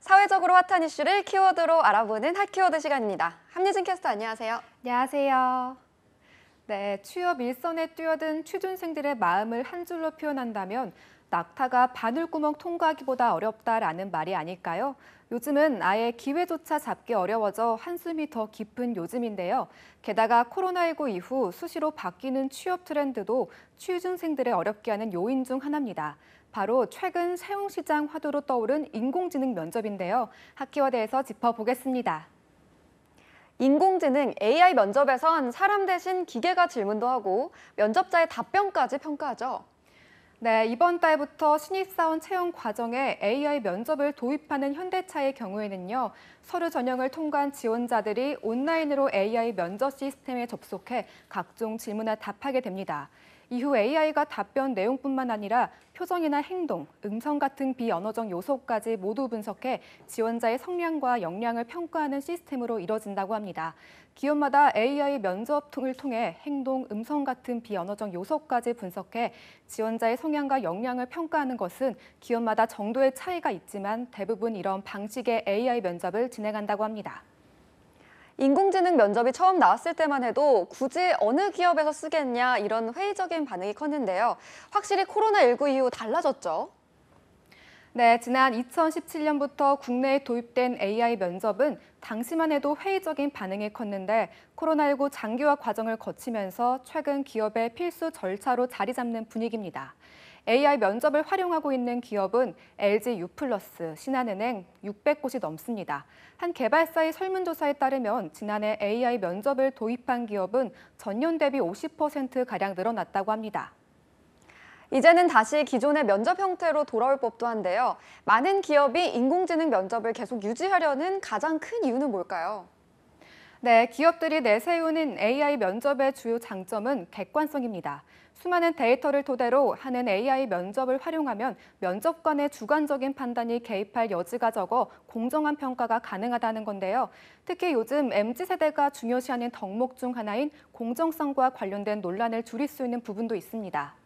사회적으로 핫한 이슈를 키워드로 알아보는 핫키워드 시간입니다. 함예진 캐스터 안녕하세요. 안녕하세요. 네, 취업 일선에 뛰어든 취준생들의 마음을 한 줄로 표현한다면 낙타가 바늘구멍 통과하기보다 어렵다라는 말이 아닐까요? 요즘은 아예 기회조차 잡기 어려워져 한숨이 더 깊은 요즘인데요. 게다가 코로나19 이후 수시로 바뀌는 취업 트렌드도 취준생들의 어렵게 하는 요인 중 하나입니다. 바로 최근 채용시장 화두로 떠오른 인공지능 면접인데요. 학기와대에서 짚어보겠습니다. 인공지능 AI 면접에선 사람 대신 기계가 질문도 하고 면접자의 답변까지 평가하죠. 네, 이번 달부터 신입사원 채용 과정에 AI 면접을 도입하는 현대차의 경우에는요, 서류 전형을 통과한 지원자들이 온라인으로 AI 면접 시스템에 접속해 각종 질문에 답하게 됩니다. 이후 AI가 답변 내용뿐만 아니라 표정이나 행동, 음성 같은 비언어적 요소까지 모두 분석해 지원자의 성량과 역량을 평가하는 시스템으로 이뤄진다고 합니다. 기업마다 AI 면접 등을 통해 행동, 음성 같은 비언어적 요소까지 분석해 지원자의 성향과 역량을 평가하는 것은 기업마다 정도의 차이가 있지만 대부분 이런 방식의 AI 면접을 진행한다고 합니다. 인공지능 면접이 처음 나왔을 때만 해도 굳이 어느 기업에서 쓰겠냐 이런 회의적인 반응이 컸는데요. 확실히 코로나19 이후 달라졌죠. 네, 지난 2017년부터 국내에 도입된 AI 면접은 당시만 해도 회의적인 반응이 컸는데 코로나19 장기화 과정을 거치면서 최근 기업의 필수 절차로 자리 잡는 분위기입니다. AI 면접을 활용하고 있는 기업은 LG U+, 신한은행 600곳이 넘습니다. 한 개발사의 설문조사에 따르면 지난해 AI 면접을 도입한 기업은 전년 대비 50%가량 늘어났다고 합니다. 이제는 다시 기존의 면접 형태로 돌아올 법도 한데요. 많은 기업이 인공지능 면접을 계속 유지하려는 가장 큰 이유는 뭘까요? 네, 기업들이 내세우는 AI 면접의 주요 장점은 객관성입니다. 수많은 데이터를 토대로 하는 AI 면접을 활용하면 면접관의 주관적인 판단이 개입할 여지가 적어 공정한 평가가 가능하다는 건데요. 특히 요즘 MZ세대가 중요시하는 덕목 중 하나인 공정성과 관련된 논란을 줄일 수 있는 부분도 있습니다.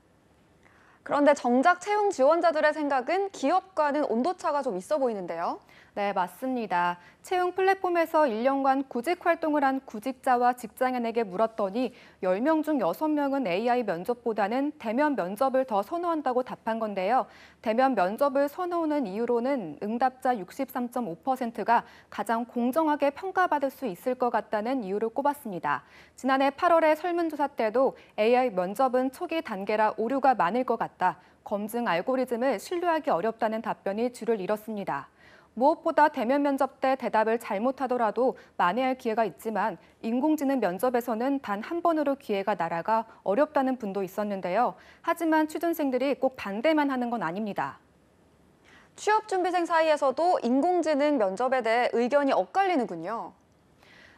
그런데 정작 채용 지원자들의 생각은 기업과는 온도차가 좀 있어 보이는데요. 네, 맞습니다. 채용 플랫폼에서 1년간 구직 활동을 한 구직자와 직장인에게 물었더니 10명 중 6명은 AI 면접보다는 대면 면접을 더 선호한다고 답한 건데요. 대면 면접을 선호하는 이유로는 응답자 63.5%가 가장 공정하게 평가받을 수 있을 것 같다는 이유를 꼽았습니다. 지난해 8월의 설문조사 때도 AI 면접은 초기 단계라 오류가 많을 것 같습니다. 같다. 검증 알고리즘을 신뢰하기 어렵다는 답변이 주를 이뤘습니다. 무엇보다 대면 면접 때 대답을 잘못하더라도 만회할 기회가 있지만 인공지능 면접에서는 단 한 번으로 기회가 날아가 어렵다는 분도 있었는데요. 하지만 취준생들이 꼭 반대만 하는 건 아닙니다. 취업준비생 사이에서도 인공지능 면접에 대해 의견이 엇갈리는군요.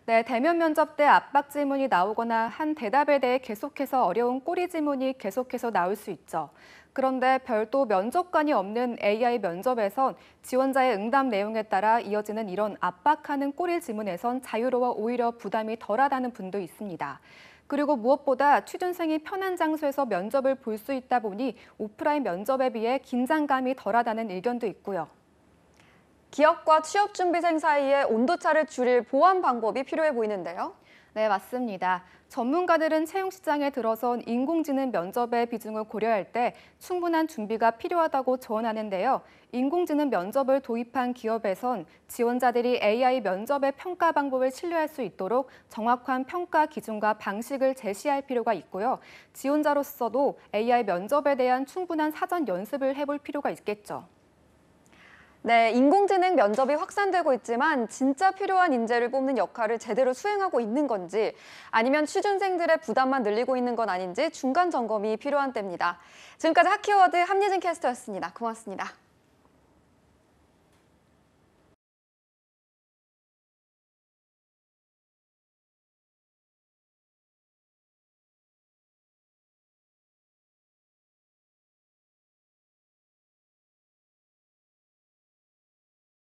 네, 대면 면접 때 압박 질문이 나오거나 한 대답에 대해 계속해서 어려운 꼬리 질문이 계속해서 나올 수 있죠. 그런데 별도 면접관이 없는 AI 면접에선 지원자의 응답 내용에 따라 이어지는 이런 압박하는 꼬리 질문에선 자유로워 오히려 부담이 덜하다는 분도 있습니다. 그리고 무엇보다 취준생이 편한 장소에서 면접을 볼 수 있다 보니 오프라인 면접에 비해 긴장감이 덜하다는 의견도 있고요. 기업과 취업준비생 사이에 온도차를 줄일 보완 방법이 필요해 보이는데요. 네, 맞습니다. 전문가들은 채용 시장에 들어선 인공지능 면접의 비중을 고려할 때 충분한 준비가 필요하다고 조언하는데요. 인공지능 면접을 도입한 기업에선 지원자들이 AI 면접의 평가 방법을 신뢰할 수 있도록 정확한 평가 기준과 방식을 제시할 필요가 있고요. 지원자로서도 AI 면접에 대한 충분한 사전 연습을 해볼 필요가 있겠죠. 네, 인공지능 면접이 확산되고 있지만 진짜 필요한 인재를 뽑는 역할을 제대로 수행하고 있는 건지 아니면 취준생들의 부담만 늘리고 있는 건 아닌지 중간 점검이 필요한 때입니다. 지금까지 하키워드 함예진 캐스터였습니다. 고맙습니다.